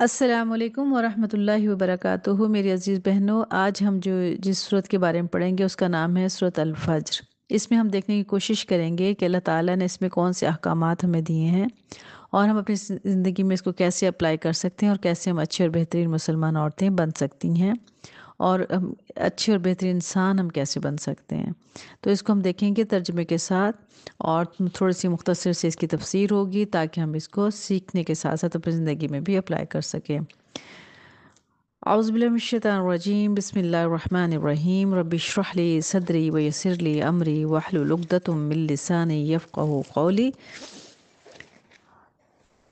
السلام علیکم ورحمۃ اللہ وبرکاتہ میری عزیز بہنوں آج ہم جو جس صورت کے بارے میں پڑھیں گے اس کا نام ہے صورت الفجر اس میں ہم دیکھنے کی کوشش کریں گے کہ اللہ تعالیٰ نے اس میں کون سے احکامات ہمیں دیے ہیں اور ہم اپنی زندگی میں اس کو کیسے اپلائی کر سکتے ہیں اور کیسے ہم اچھے اور بہترین مسلمان عورتیں بن سکتی ہیں اور اچھے اور بہترین انسان ہم کیسے بن سکتے ہیں تو اس کو ہم دیکھیں گے ترجمے کے ساتھ اور تھوڑی سی مختصر سے اس کی تفسیر ہوگی تاکہ ہم اس کو سیکھنے کے ساتھ ساتھ اپنی زندگی میں بھی اپلائی کر سکیں اعوذ باللہ من الشیطان الرجیم بسم اللہ الرحمن الرحیم رب لی صدری ویسر لی امری وحلو سرلی من لسانی یفقہ قولی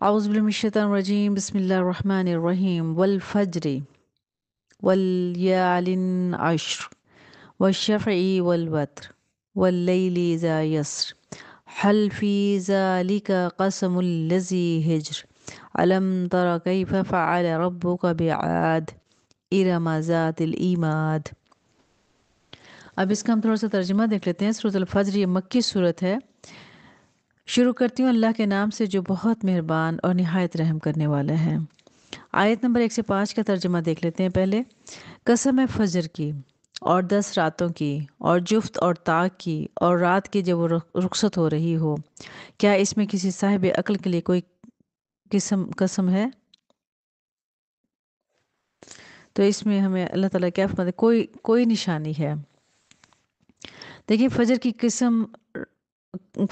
اعوذ باللہ من الشیطان الرجیم بسم اللہ الرحمن الرحیم والفجری والیال عشر والشفع والوتر واللیل یسر حل فی ذالک قسم علم تر کیف فعل ربک بعاد ارم ذات زماد اب اس کا ہم تھوڑا سا ترجمہ دیکھ لیتے ہیں سورت الفجر یہ مکی صورت ہے شروع کرتی ہوں اللہ کے نام سے جو بہت مہربان اور نہایت رحم کرنے والا ہے آیت نمبر ایک سے پانچ کا ترجمہ دیکھ لیتے ہیں پہلے قسم ہے فجر کی اور دس راتوں کی اور جفت اور اور کی کی رات جب وہ رخصت ہو ہو رہی کیا اس میں کسی صاحب عقل کے لیے کوئی قسم ہے تو اس میں ہمیں اللہ تعالیٰ کیا کوئی نشانی ہے دیکھیں فجر کی قسم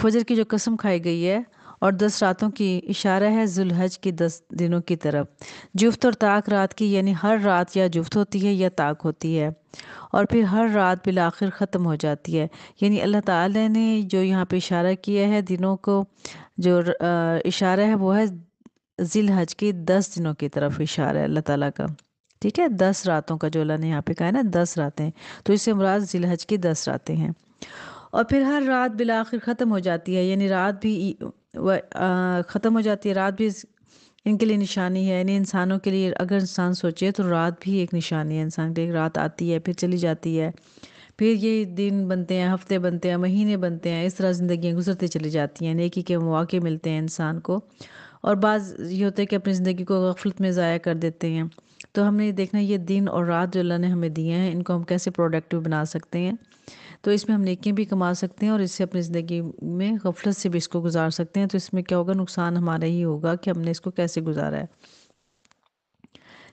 فجر کی جو قسم کھائی گئی ہے اور دس راتوں کی اشارہ ہے ذوالحج کی دس دنوں کی طرف جفت اور طاق رات کی یعنی ہر رات یا جفت ہوتی ہے یا طاق ہوتی ہے اور پھر ہر رات بالآخر ختم ہو جاتی ہے یعنی اللہ تعالی نے جو یہاں پہ اشارہ کیا ہے دنوں کو جو اشارہ ہے وہ ہے ذی الحج کی دس دنوں کی طرف اشارہ ہے اللہ تعالیٰ کا ٹھیک ہے دس راتوں کا جو اللہ نے یہاں پہ کہا ہے نا دس راتیں تو اس سے مراد ذی الحج کی دس راتیں ہیں اور پھر ہر رات بالآخر ختم ہو جاتی ہے یعنی رات بھی ختم ہو جاتی ہے رات بھی ان کے لیے نشانی ہے یعنی انسانوں کے لیے اگر انسان سوچے تو رات بھی ایک نشانی ہے انسان کے لیے رات آتی ہے پھر چلی جاتی ہے پھر یہ دن بنتے ہیں ہفتے بنتے ہیں مہینے بنتے ہیں اس طرح زندگیاں گزرتے چلی جاتی ہیں نیکی کے مواقع ملتے ہیں انسان کو اور بعض یہ ہوتے کہ اپنی زندگی کو غفلت میں ضائع کر دیتے ہیں تو ہم نے دیکھنا یہ دن اور رات جو اللہ نے ہمیں دیے ہیں ان کو ہم کیسے پروڈکٹیو بنا سکتے ہیں تو اس میں ہم نیکیاں بھی کما سکتے ہیں اور اس سے اپنی زندگی میں غفلت سے بھی اس کو گزار سکتے ہیں تو اس میں کیا ہوگا نقصان ہمارا ہی ہوگا کہ ہم نے اس کو کیسے گزارا ہے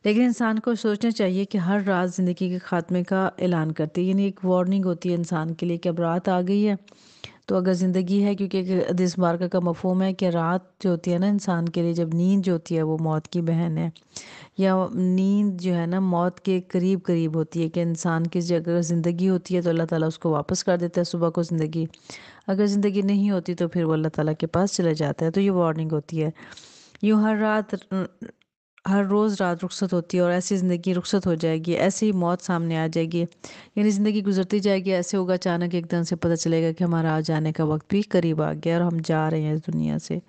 لیکن انسان کو سوچنا چاہیے کہ ہر رات زندگی کے خاتمے کا اعلان کرتے یعنی ایک وارننگ ہوتی ہے انسان کے لیے کہ اب رات آ گئی ہے تو اگر زندگی ہے کیونکہ ایکسمارکہ کا مفہوم ہے کہ رات جو ہوتی ہے نا انسان کے لیے جب نیند جو ہوتی ہے وہ موت کی بہن ہے یا نیند جو ہے نا موت کے قریب قریب ہوتی ہے کہ انسان کی اگر زندگی ہوتی ہے تو اللہ تعالیٰ اس کو واپس کر دیتا ہے صبح کو زندگی اگر زندگی نہیں ہوتی تو پھر وہ اللہ تعالیٰ کے پاس چلے جاتا ہے تو یہ وارننگ ہوتی ہے یوں ہر رات ہر روز رات رخصت ہوتی ہے اور ایسی زندگی رخصت ہو جائے گی ایسی ہی موت سامنے آ جائے گی یعنی زندگی گزرتی جائے گی ایسے ہوگا اچانک ایک دم سے پتہ چلے گا کہ ہمارا آ جانے کا وقت بھی قریب آ گیا اور ہم جا رہے ہیں اس دنیا سے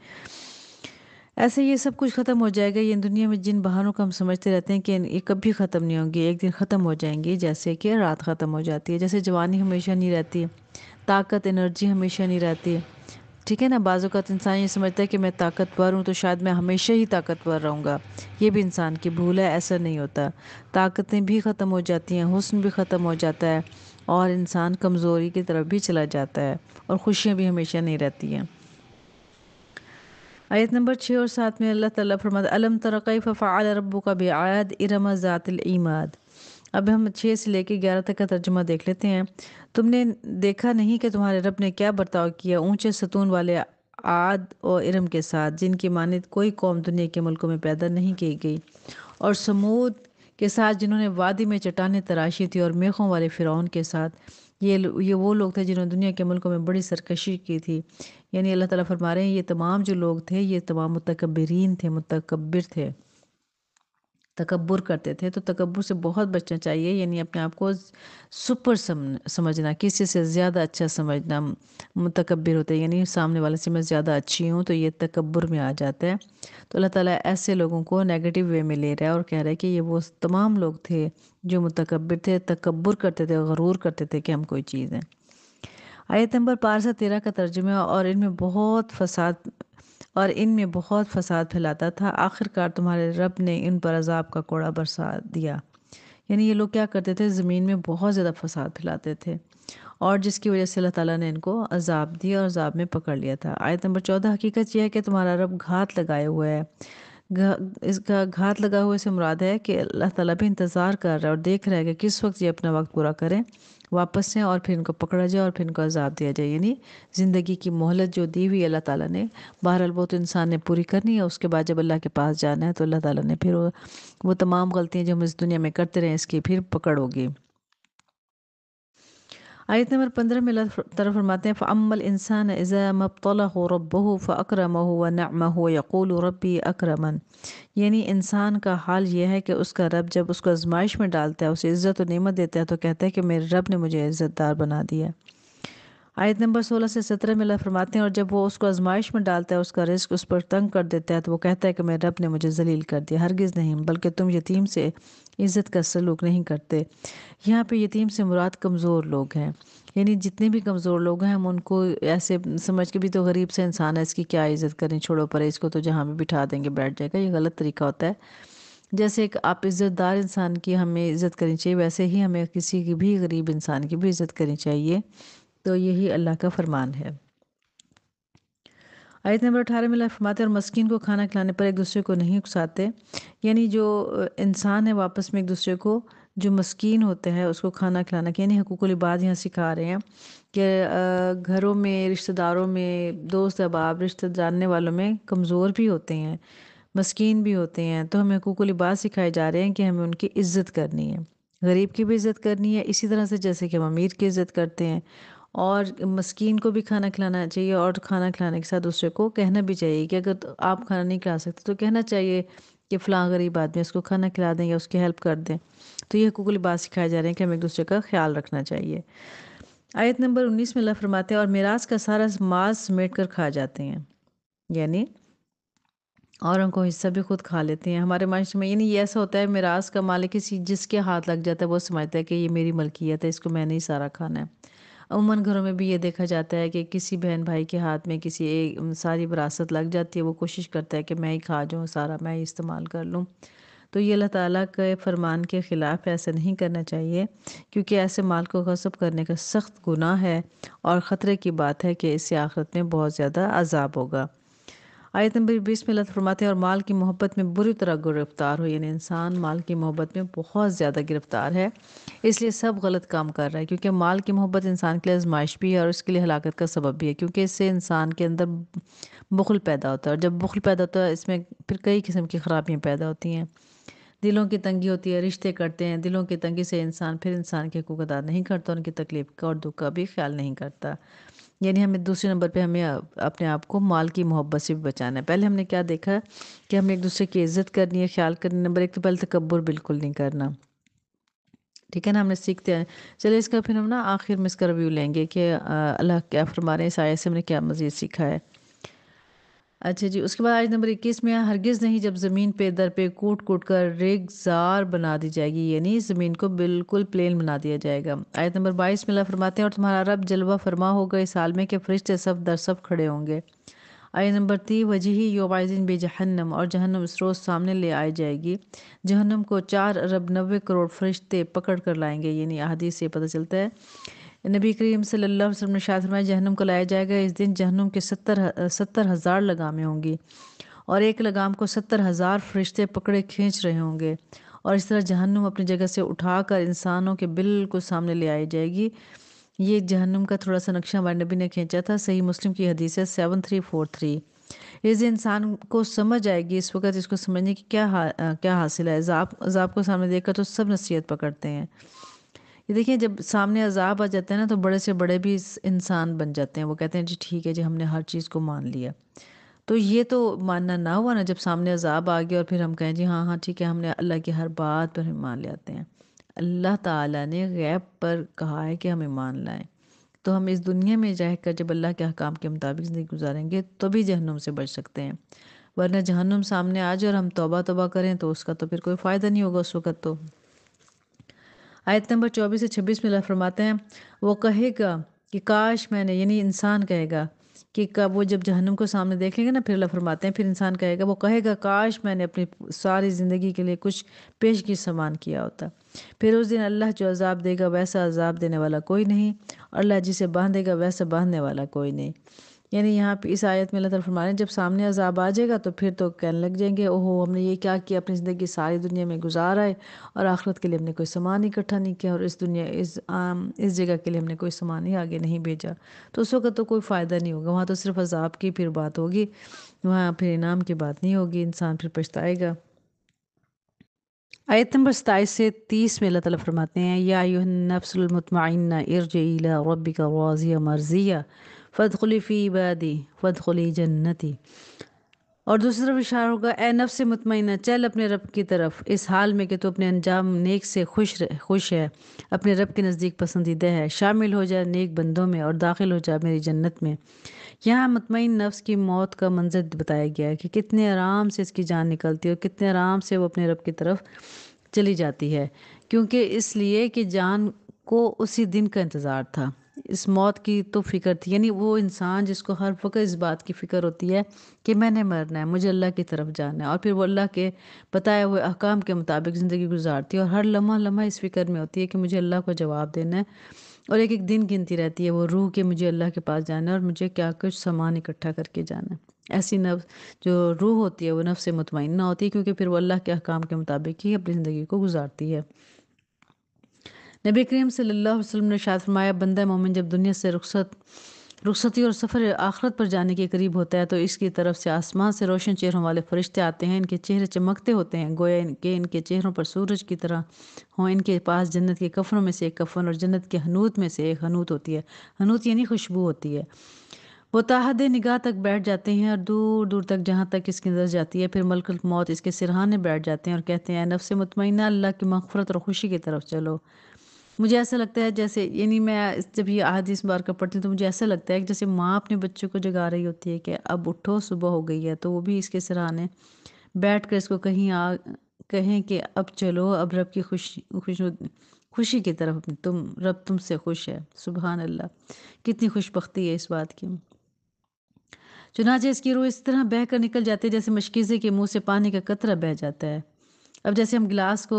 ایسے یہ سب کچھ ختم ہو جائے گا یہ دنیا میں جن بہانوں کو ہم سمجھتے رہتے ہیں کہ یہ کبھی ختم نہیں ہوں گی ایک دن ختم ہو جائیں گی جیسے کہ رات ختم ہو جاتی ہے جیسے جوانی ہمیشہ نہیں رہتی طاقت انرجی ہمیشہ نہیں رہتی ٹھیک ہے نا بعض اوقات انسان یہ سمجھتا ہے کہ میں طاقتور ہوں تو شاید میں ہمیشہ ہی طاقتور رہوں گا یہ بھی انسان کی بھول ہے ایسا نہیں ہوتا طاقتیں بھی ختم ہو جاتی ہیں حسن بھی ختم ہو جاتا ہے اور انسان کمزوری کی طرف بھی چلا جاتا ہے اور خوشیاں بھی ہمیشہ نہیں رہتی ہیں آیت نمبر چھ اور ساتھ میں اللہ تعالیٰ فرماتا علم ترقی ففعل ربو کا بے عاد ذات العماد اب ہم چھ سے لے کے گیارہ تک کا ترجمہ دیکھ لیتے ہیں تم نے دیکھا نہیں کہ تمہارے رب نے کیا برتاؤ کیا اونچے ستون والے عاد اور عرم کے ساتھ جن کی مانند کوئی قوم دنیا کے ملکوں میں پیدا نہیں کی گئی اور سمود کے ساتھ جنہوں نے وادی میں چٹانیں تراشی تھی اور میخوں والے فرعون کے ساتھ یہ وہ لوگ تھے جنہوں نے دنیا کے ملکوں میں بڑی سرکشی کی تھی یعنی اللہ تعالیٰ فرما رہے ہیں یہ تمام جو لوگ تھے یہ تمام متقبرین تھے متقبر تھے تکبر کرتے تھے تو تکبر سے بہت بچنا چاہیے یعنی اپنے آپ کو سپر سمجھنا کسی سے زیادہ اچھا سمجھنا متکبر ہوتے ہیں یعنی سامنے والے سے میں زیادہ اچھی ہوں تو یہ تکبر میں آ جاتا ہے تو اللہ تعالیٰ ایسے لوگوں کو نیگیٹو وے میں لے رہا ہے اور کہہ رہا ہے کہ یہ وہ تمام لوگ تھے جو متکبر تھے تکبر کرتے تھے غرور کرتے تھے کہ ہم کوئی چیز ہیں آیت نمبر پارسا تیرہ کا ترجمہ اور ان میں بہت فساد اور ان میں بہت فساد پھیلاتا تھا آخر کار تمہارے رب نے ان پر عذاب کا کوڑا برسا دیا یعنی یہ لوگ کیا کرتے تھے زمین میں بہت زیادہ فساد پھیلاتے تھے اور جس کی وجہ سے اللہ تعالیٰ نے ان کو عذاب دیا اور عذاب میں پکڑ لیا تھا آیت نمبر چودہ حقیقت یہ ہے کہ تمہارا رب گھات لگائے ہوا ہے اس کا گھات لگا ہوا سے مراد ہے کہ اللہ تعالیٰ بھی انتظار کر رہا ہے اور دیکھ رہا ہے کہ کس وقت یہ اپنا وقت پورا کریں واپس ہیں اور پھر ان کو پکڑا جائے اور پھر ان کو عذاب دیا جائے یعنی زندگی کی مہلت جو دی ہوئی اللہ تعالیٰ نے بہرحال وہ تو انسان نے پوری کرنی ہے اس کے بعد جب اللہ کے پاس جانا ہے تو اللہ تعالیٰ نے پھر وہ تمام غلطیاں جو ہم اس دنیا میں کرتے رہے ہیں اس کی پھر پکڑ ہوگی آیت نمبر پندرہ میں اللہ طرف فرماتے ہیں فمل انسان عزم مبطلہ ربہ فاکرمہ ونعمہ فکرم ربی اکرمن یعنی انسان کا حال یہ ہے کہ اس کا رب جب اس کو آزمائش میں ڈالتا ہے اسے عزت و نعمت دیتا ہے تو کہتا ہے کہ میرے رب نے مجھے عزت دار بنا دیا آیت نمبر سولہ سے سترہ میں اللہ فرماتے ہیں اور جب وہ اس کو ازمائش میں ڈالتا ہے اس کا رزق اس پر تنگ کر دیتا ہے تو وہ کہتا ہے کہ میرے رب نے مجھے ذلیل کر دیا ہرگز نہیں بلکہ تم یتیم سے عزت کا سلوک نہیں کرتے یہاں پہ یتیم سے مراد کمزور لوگ ہیں یعنی جتنے بھی کمزور لوگ ہیں ہم ان کو ایسے سمجھ کے بھی تو غریب سے انسان ہے اس کی کیا عزت کریں چھوڑو پر اس کو تو جہاں بھی بٹھا دیں گے بیٹھ جائے گا یہ غلط طریقہ ہوتا ہے جیسے ایک آپ عزت دار انسان کی ہمیں عزت کرنی چاہیے ویسے ہی ہمیں کسی بھی غریب انسان کی بھی عزت کرنی چاہیے تو یہی اللہ کا فرمان ہے آیت نمبر اٹھارہ میں فرماتے اور مسکین کو کھانا کھلانے پر ایک دوسرے کو نہیں اکساتے یعنی جو انسان ہے واپس میں ایک دوسرے کو جو مسکین ہوتے ہیں اس کو کھانا کھلانا کہ یعنی حقوق العباد یہاں سکھا رہے ہیں کہ گھروں میں رشتہ داروں میں دوست احباب رشتہ جاننے والوں میں کمزور بھی ہوتے ہیں مسکین بھی ہوتے ہیں تو ہمیں حقوق العباد سکھائے جا رہے ہیں کہ ہمیں ان کی عزت کرنی ہے غریب کی بھی عزت کرنی ہے اسی طرح سے جیسے کہ ہم امیر کی عزت کرتے ہیں اور مسکین کو بھی کھانا کھلانا چاہیے اور کھانا کھلانے کے ساتھ دوسرے کو کہنا بھی چاہیے کہ اگر آپ کھانا نہیں کھلا سکتے تو کہنا چاہیے کہ فلاں غریب آدمی اس کو کھانا کھلا دیں یا اس کی ہیلپ کر دیں تو یہ حقوق لباس سکھائے جا رہے ہیں کہ ہمیں ایک دوسرے کا خیال رکھنا چاہیے آیت نمبر انیس میں اللہ فرماتے ہیں اور میراث کا سارا ماس سمیٹ کر کھا جاتے ہیں یعنی اور ان کو حصہ بھی خود کھا لیتے ہیں ہمارے معاشرے میں یعنی یہ ایسا ہوتا ہے میراث کا مالک کسی جس کے ہاتھ لگ جاتا ہے وہ سمجھتا ہے کہ یہ میری ملکیت ہے اس کو میں نے ہی سارا کھانا ہے عموماً گھروں میں بھی یہ دیکھا جاتا ہے کہ کسی بہن بھائی کے ہاتھ میں کسی ایک ساری وراثت لگ جاتی ہے وہ کوشش کرتا ہے کہ میں ہی کھا جاؤں سارا میں ہی استعمال کر لوں تو یہ اللہ تعالیٰ کے فرمان کے خلاف ایسا نہیں کرنا چاہیے کیونکہ ایسے مال کو غصب کرنے کا سخت گناہ ہے اور خطرے کی بات ہے کہ اس سے آخرت میں بہت زیادہ عذاب ہوگا آیت نمبر بیس میں اللہ فرماتے ہیں اور مال کی محبت میں بری طرح گرفتار ہوئی یعنی انسان مال کی محبت میں بہت زیادہ گرفتار ہے اس لیے سب غلط کام کر رہا ہے کیونکہ مال کی محبت انسان کے لیے آزمائش بھی ہے اور اس کے لیے ہلاکت کا سبب بھی ہے کیونکہ اس سے انسان کے اندر بخل پیدا ہوتا ہے اور جب بخل پیدا ہوتا ہے اس میں پھر کئی قسم کی خرابیاں پیدا ہوتی ہیں دلوں کی تنگی ہوتی ہے رشتے کرتے ہیں دلوں کی تنگی سے انسان پھر انسان کے حقوق ادا نہیں کرتا ان کی تکلیف کا اور دکھ کا بھی خیال نہیں کرتا یعنی ہمیں دوسرے نمبر پہ ہمیں اپنے آپ کو مال کی محبت سے بھی بچانا ہے پہلے ہم نے کیا دیکھا کہ ہم ایک دوسرے کی عزت کرنی ہے خیال کرنی نمبر ایک تو پہلے تکبر بالکل نہیں کرنا ٹھیک ہے نا ہم نے سیکھتے ہیں چلے اس کا پھر ہم نا آخر میں اس کا ریویو لیں گے کہ اللہ کیا فرما رہے ہیں اس آئے سے ہم نے کیا مزید سیکھا ہے اچھا جی اس کے بعد آج نمبر اکیس میں ہرگز نہیں جب زمین پہ در پہ کوٹ کوٹ کر ریگزار بنا دی جائے گی یعنی زمین کو بالکل پلین بنا دیا جائے گا آیت نمبر بائیس میں اللہ فرماتے ہیں اور تمہارا رب جلوہ فرما ہوگا اس حال میں کہ فرشتے سب در سب کھڑے ہوں گے آیت نمبر تی وجہی یو یوزن بے جہنم اور جہنم اس روز سامنے لے آئی جائے گی جہنم کو چار ارب نوے کروڑ فرشتے پکڑ کر لائیں گے یعنی احادیث سے پتہ چلتا ہے نبی کریم صلی اللہ علیہ وسلم نے شاید فرمایا جہنم کو لایا جائے گا اس دن جہنم کے ستر ستر ہزار لگامیں ہوں گی اور ایک لگام کو ستر ہزار فرشتے پکڑے کھینچ رہے ہوں گے اور اس طرح جہنم اپنی جگہ سے اٹھا کر انسانوں کے بل کو سامنے لے آئی جائے گی یہ جہنم کا تھوڑا سا نقشہ ہمارے نبی نے کھینچا تھا صحیح مسلم کی ہے سیون تھری فور تھری اس انسان کو سمجھ آئے گی اس وقت اس کو سمجھنے کی کیا کیا حاصل ہے عذاب کو سامنے دیکھ کر تو سب نصیحت پکڑتے ہیں یہ دیکھیں جب سامنے عذاب آ جاتا ہے نا تو بڑے سے بڑے بھی انسان بن جاتے ہیں وہ کہتے ہیں جی ٹھیک ہے جی ہم نے ہر چیز کو مان لیا تو یہ تو ماننا نہ ہوا نا جب سامنے عذاب آ گیا اور پھر ہم کہیں جی ہاں ہاں ٹھیک ہے ہم نے اللہ کی ہر بات پر ہم مان لے آتے ہیں اللہ تعالیٰ نے غیب پر کہا ہے کہ ہمیں مان لائیں تو ہم اس دنیا میں جا کر جب اللہ کے حکام کے مطابق زندگی گزاریں گے تو بھی جہنم سے بچ سکتے ہیں ورنہ جہنم سامنے آ جائے اور ہم توبہ توبہ کریں تو اس کا تو پھر کوئی فائدہ نہیں ہوگا اس وقت تو آیت نمبر چوبیس سے چھبیس میں اللہ فرماتے ہیں وہ کہے گا کہ کاش میں نے یعنی انسان کہے گا کہ وہ جب جہنم کو سامنے دیکھ لیں گے نا پھر فرماتے ہیں پھر انسان کہے گا وہ کہے گا کاش میں نے اپنی ساری زندگی کے لیے کچھ پیشگی سامان کیا ہوتا پھر اس دن اللہ جو عذاب دے گا ویسا عذاب دینے والا کوئی نہیں اللہ جسے باندھے گا ویسا باندھنے والا کوئی نہیں یعنی یہاں پہ اس آیت میں اللہ تعالیٰ ہیں جب سامنے عذاب آ جائے گا تو پھر تو کہنے لگ جائیں گے اوہو ہم نے یہ کیا کیا اپنی زندگی ساری دنیا میں گزار آئے اور آخرت کے لیے ہم نے کوئی سامان اکٹھا نہیں کیا اور اس دنیا اس عام اس جگہ کے لیے ہم نے کوئی سامان ہی آگے نہیں بھیجا تو اس وقت تو کوئی فائدہ نہیں ہوگا وہاں تو صرف عذاب کی پھر بات ہوگی وہاں پھر انعام کی بات نہیں ہوگی انسان پھر پچھتائے گا آیت نمبر ستائیس سے تیس میں اللہ تعالیٰ فرماتے ہیں یا یاطمعین المطمئنہ ارجعی الی ربک غازی مرضیہ فد فی عبادی فد جنتی اور طرف اشعار ہوگا اے نفس سے چل اپنے رب کی طرف اس حال میں کہ تو اپنے انجام نیک سے خوش خوش ہے اپنے رب کے نزدیک پسندیدہ ہے شامل ہو جا نیک بندوں میں اور داخل ہو جا میری جنت میں یہاں مطمئن نفس کی موت کا منظر بتایا گیا ہے کہ کتنے آرام سے اس کی جان نکلتی ہے اور کتنے آرام سے وہ اپنے رب کی طرف چلی جاتی ہے کیونکہ اس لیے کہ جان کو اسی دن کا انتظار تھا اس موت کی تو فکر تھی یعنی وہ انسان جس کو ہر وقت اس بات کی فکر ہوتی ہے کہ میں نے مرنا ہے مجھے اللہ کی طرف جانا ہے اور پھر وہ اللہ کے بتائے ہوئے احکام کے مطابق زندگی گزارتی ہے اور ہر لمحہ لمحہ اس فکر میں ہوتی ہے کہ مجھے اللہ کو جواب دینا ہے اور ایک ایک دن گنتی رہتی ہے وہ روح کے مجھے اللہ کے پاس جانا ہے اور مجھے کیا کچھ سامان اکٹھا کر کے جانا ہے ایسی نفس جو روح ہوتی ہے وہ نفس سے مطمئن نہ ہوتی ہے کیونکہ پھر وہ اللہ کے احکام کے مطابق ہی اپنی زندگی کو گزارتی ہے نبی کریم صلی اللہ علیہ وسلم نے شاید فرمایا بندہ مومن جب دنیا سے رخصت رخصتی اور سفر آخرت پر جانے کے قریب ہوتا ہے تو اس کی طرف سے آسمان سے روشن چہروں والے فرشتے آتے ہیں ان کے چہرے چمکتے ہوتے ہیں گویا ان کے ان کے چہروں پر سورج کی طرح ہوں ان کے پاس جنت کے کفنوں میں سے ایک کفن اور جنت کے حنوت میں سے ایک ہنوت ہوتی ہے یعنی خوشبو ہوتی ہے وہ تاہد نگاہ تک بیٹھ جاتے ہیں اور دور دور تک جہاں تک اس کی نظر جاتی ہے پھر ملک الموت اس کے سرحانے بیٹھ جاتے ہیں اور کہتے ہیں نفس مطمئنہ اللہ کی مغفرت اور خوشی کی طرف چلو مجھے ایسا لگتا ہے جیسے یعنی میں جب یہ احادیث بار کا پڑھتی ہوں تو مجھے ایسا لگتا ہے جیسے ماں اپنے بچوں کو جگا رہی ہوتی ہے کہ اب اٹھو صبح ہو گئی ہے تو وہ بھی اس کے سرانے بیٹھ کر اس کو کہیں آ کہیں کہ اب چلو اب رب کی خوشی خوشی خوشی کی طرف تم رب تم سے خوش ہے سبحان اللہ کتنی خوش بختی ہے اس بات کی چنانچہ اس کی روح اس طرح بہہ کر نکل جاتے جیسے مشکیزے کے منہ سے پانی کا قطرہ بہہ جاتا ہے اب جیسے ہم گلاس کو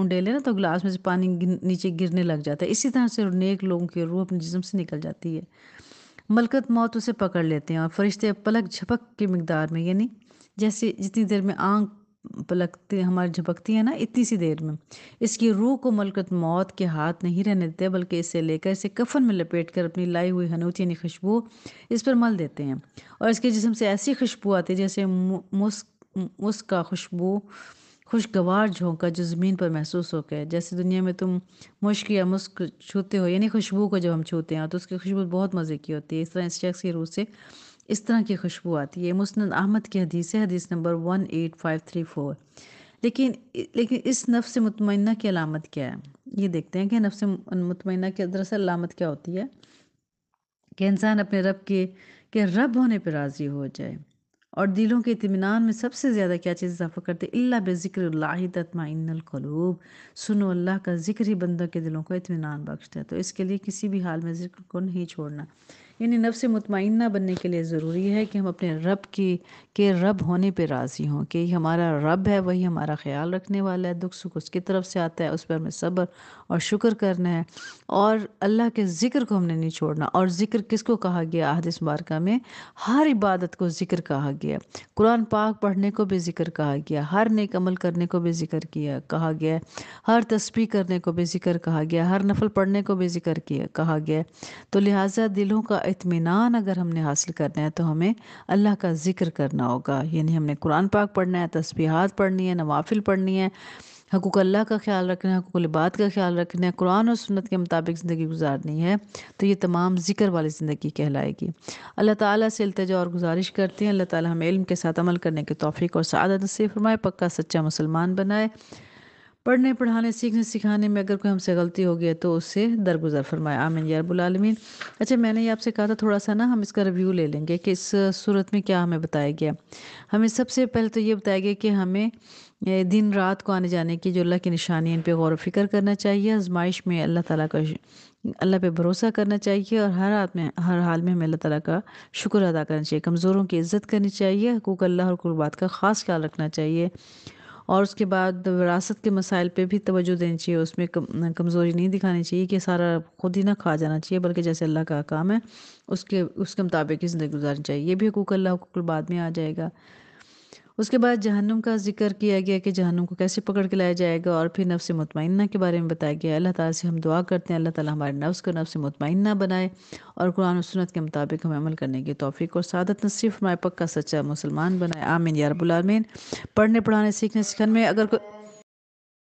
انڈے لیں نا تو گلاس میں سے پانی نیچے گرنے لگ جاتا ہے اسی طرح سے نیک لوگوں کی روح اپنے جسم سے نکل جاتی ہے ملکت موت اسے پکڑ لیتے ہیں اور فرشتے پلک جھپک کی مقدار میں یعنی جیسے جتنی دیر میں آنکھ پلکتے ہماری جھپکتی ہے نا اتنی سی دیر میں اس کی روح کو ملکت موت کے ہاتھ نہیں رہنے دیتے بلکہ اسے لے کر اسے کفن میں لپیٹ کر اپنی لائی ہوئی ہنوچی یعنی خوشبو اس پر مل دیتے ہیں اور اس کے جسم سے ایسی خوشبو آتی ہے جیسے مسک مسک کا خوشبو خوشگوار جھونکا جو زمین پر محسوس ہو کے جیسے دنیا میں تم مشک یا مسک چھوتے ہو یعنی خوشبو کو جب ہم چھوتے ہیں تو اس کی خوشبو بہت مزے کی ہوتی ہے اس طرح اس شخص کی روح سے اس طرح کی خوشبو آتی ہے مسند احمد کی حدیث ہے حدیث نمبر one eight five three four لیکن لیکن اس نفس مطمئنہ کی علامت کیا ہے یہ دیکھتے ہیں کہ نفس مطمئنہ کی دراصل علامت کیا ہوتی ہے کہ انسان اپنے رب کے کہ رب ہونے پہ راضی ہو جائے اور دلوں کے اطمینان میں سب سے زیادہ کیا چیز اضافہ کرتے اللہ بے ذکر اللہ تطمئن القلوب سنو اللہ کا ذکر ہی بندہ کے دلوں کو اطمینان بخشتا ہے تو اس کے لیے کسی بھی حال میں ذکر کو نہیں چھوڑنا یعنی نفس مطمئنہ بننے کے لیے ضروری ہے کہ ہم اپنے رب کی کے رب ہونے پہ راضی ہوں کہ یہ ہمارا رب ہے وہی ہمارا خیال رکھنے والا ہے دکھ سکھ اس کی طرف سے آتا ہے اس پہ ہمیں صبر اور شکر کرنا ہے اور اللہ کے ذکر کو ہم نے نہیں چھوڑنا اور ذکر کس کو کہا گیا آدھ مبارکہ میں ہر عبادت کو ذکر کہا گیا قرآن پاک پڑھنے کو بھی ذکر کہا گیا ہر نیک عمل کرنے کو بھی ذکر کیا کہا گیا ہر تسبیح کرنے کو بھی ذکر کہا گیا ہر نفل پڑھنے کو بھی ذکر کیا کہا گیا تو لہٰذا دلوں کا اطمینان اگر ہم نے حاصل کرنا ہے تو ہمیں اللہ کا ذکر کرنا ہوگا یعنی ہم نے قرآن پاک پڑھنا ہے تسبیحات پڑھنی ہے نوافل پڑھنی ہے حقوق اللہ کا خیال رکھنا ہے حقوق لباس کا خیال رکھنا ہے قرآن اور سنت کے مطابق زندگی گزارنی ہے تو یہ تمام ذکر والی زندگی کہلائے گی اللہ تعالیٰ سے التجا اور گزارش کرتے ہیں اللہ تعالیٰ ہم علم کے ساتھ عمل کرنے کے توفیق اور سعادت سے فرمائے پکا سچا مسلمان بنائے پڑھنے پڑھانے سیکھنے سکھانے میں اگر کوئی ہم سے غلطی ہو گیا تو اس سے درگزر فرمائے یا رب العالمین اچھا میں نے یہ آپ سے کہا تھا تھوڑا سا نا ہم اس کا ریویو لے لیں گے کہ اس صورت میں کیا ہمیں بتایا گیا ہمیں سب سے پہلے تو یہ بتایا گیا کہ ہمیں دن رات کو آنے جانے کی جو اللہ کی نشانی ان پہ غور و فکر کرنا چاہیے آزمائش میں اللہ تعالیٰ کا اللہ پہ بھروسہ کرنا چاہیے اور ہر ہاتھ میں ہر حال میں ہمیں اللہ تعالیٰ کا شکر ادا کرنا چاہیے کمزوروں کی عزت کرنی چاہیے حقوق اللہ اور قربات کا خاص خیال رکھنا چاہیے اور اس کے بعد وراثت کے مسائل پہ بھی توجہ دینی چاہیے اس میں کمزوری نہیں دکھانی چاہیے کہ سارا خود ہی نہ کھا جانا چاہیے بلکہ جیسے اللہ کا کام ہے اس کے اس کے مطابق ہی زندگی گزارنی چاہیے یہ بھی حقوق اللہ حقوق بعد میں آ جائے گا اس کے بعد جہنم کا ذکر کیا گیا کہ جہنم کو کیسے پکڑ کے لایا جائے گا اور پھر نفس مطمئنہ کے بارے میں بتایا گیا اللہ تعالیٰ سے ہم دعا کرتے ہیں اللہ تعالیٰ ہمارے نفس کو نفس مطمئنہ بنائے اور قرآن و سنت کے مطابق ہم عمل کرنے کی توفیق اور سعادت نصیف ہمارے پکا سچا مسلمان بنائے آمین یارب العالمین پڑھنے پڑھانے سیکھنے سکھن میں اگر کوئی